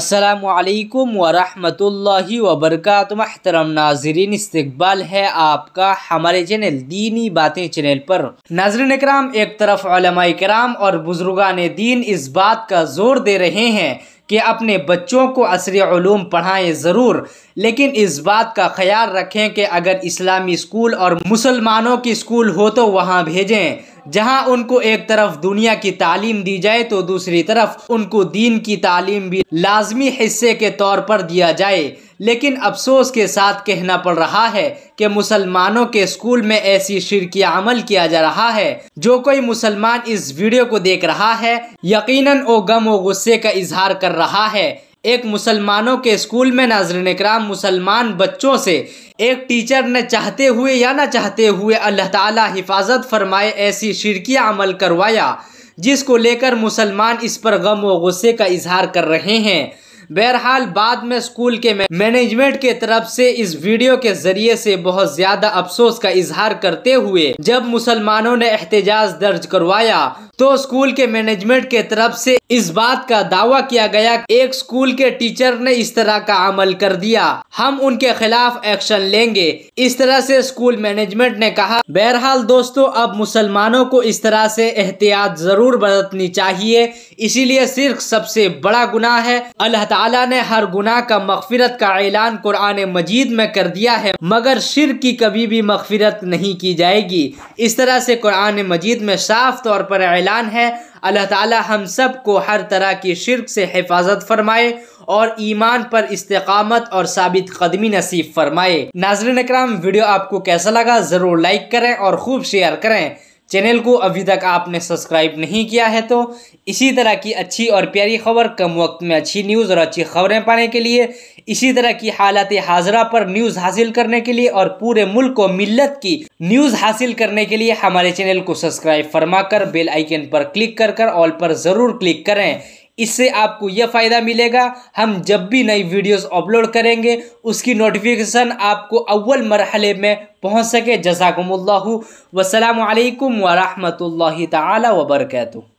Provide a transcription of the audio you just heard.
असलकम वरहमल वबरक महतरम नाजरीन इस्तबाल है आपका हमारे चैनल दीनी बातें चैनल पर नाजरन कराम एक तरफ कराम और बुज़ुर्गान दीन इस बात का जोर दे रहे हैं कि अपने बच्चों को असरूम पढ़ाएँ ज़रूर लेकिन इस बात का ख्याल रखें कि अगर इस्लामी स्कूल और मुसलमानों की स्कूल हो तो वहाँ भेजें जहां उनको एक तरफ दुनिया की तालीम दी जाए तो दूसरी तरफ उनको दीन की तालीम भी लाजमी हिस्से के तौर पर दिया जाए लेकिन अफसोस के साथ कहना पड़ रहा है कि मुसलमानों के स्कूल में ऐसी शिरकी अमल किया जा रहा है जो कोई मुसलमान इस वीडियो को देख रहा है यकीनन वो गम व गुस्से का इजहार कर रहा है एक मुसलमानों के स्कूल में नाजरन कराम मुसलमान बच्चों से एक टीचर ने चाहते हुए या ना चाहते हुए अल्लाह ताला हिफाजत फरमाए ऐसी शिरकिया अमल करवाया जिसको लेकर मुसलमान इस पर गम व गुस्से का इजहार कर रहे हैं बहरहाल बाद में स्कूल के मैनेजमेंट के तरफ से इस वीडियो के जरिए से बहुत ज्यादा अफसोस का इजहार करते हुए जब मुसलमानों ने एहतजाज दर्ज करवाया तो स्कूल के मैनेजमेंट के तरफ से इस बात का दावा किया गया एक स्कूल के टीचर ने इस तरह का अमल कर दिया हम उनके खिलाफ एक्शन लेंगे इस तरह से स्कूल मैनेजमेंट ने कहा बहरहाल दोस्तों अब मुसलमानों को इस तरह से एहतियात जरूर बरतनी चाहिए इसीलिए सिर्फ सबसे बड़ा गुनाह है अल्लाह ताला ने हर गुनाह का मगफिरत का ऐलान कुरान मजीद में कर दिया है मगर शिर की कभी भी मगफिरत नहीं की जाएगी इस तरह से कुरान मजीद में साफ तौर पर ऐलान है अल्लाह ताला हम सब को हर तरह की शिरक से हिफाजत फरमाए और ईमान पर इस्तकामत और साबित कदमी नसीब फरमाए नाजरन कराम वीडियो आपको कैसा लगा ज़रूर लाइक करें और खूब शेयर करें चैनल को अभी तक आपने सब्सक्राइब नहीं किया है तो इसी तरह की अच्छी और प्यारी खबर कम वक्त में अच्छी न्यूज़ और अच्छी खबरें पाने के लिए इसी तरह की हालत हाजरा पर न्यूज़ हासिल करने के लिए और पूरे मुल्क को मिलत की न्यूज़ हासिल करने के लिए हमारे चैनल को सब्सक्राइब फरमा कर बेल आइकन पर क्लिक कर कर ऑल पर ज़रूर क्लिक करें इससे आपको यह फ़ायदा मिलेगा हम जब भी नई वीडियोस अपलोड करेंगे उसकी नोटिफिकेशन आपको अव्वल मरहले में पहुंच सके जसाकमल्ला वसलम वरहमल वर्का